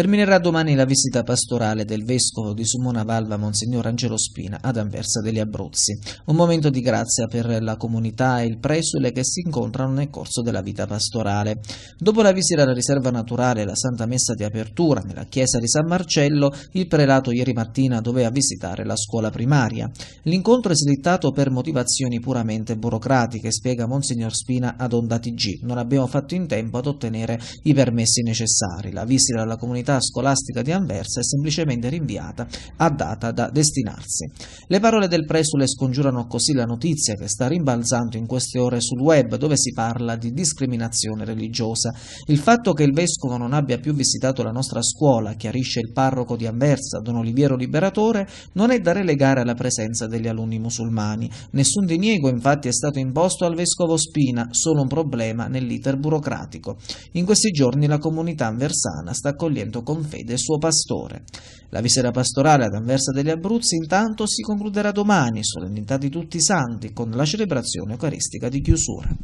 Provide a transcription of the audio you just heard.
terminerà domani la visita pastorale del vescovo di Sumona Valva Monsignor Angelo Spina ad Anversa degli Abruzzi, un momento di grazia per la comunità e il presule che si incontrano nel corso della vita pastorale. Dopo la visita alla riserva naturale e la Santa Messa di apertura nella chiesa di San Marcello, il prelato ieri mattina doveva visitare la scuola primaria. L'incontro è slittato per motivazioni puramente burocratiche, spiega Monsignor Spina ad Onda TG. Non abbiamo fatto in tempo ad ottenere i permessi necessari. La visita alla comunità comunità scolastica di Anversa è semplicemente rinviata a data da destinarsi. Le parole del presule scongiurano così la notizia che sta rimbalzando in queste ore sul web dove si parla di discriminazione religiosa. Il fatto che il vescovo non abbia più visitato la nostra scuola, chiarisce il parroco di Anversa, don Oliviero Liberatore, non è da relegare alla presenza degli alunni musulmani. Nessun diniego infatti è stato imposto al vescovo Spina, solo un problema nell'iter burocratico. In questi giorni la comunità anversana sta accogliendo seguito con fede il suo pastore. La visera pastorale ad Anversa degli Abruzzi intanto si concluderà domani, solennità di tutti i santi, con la celebrazione eucaristica di chiusura.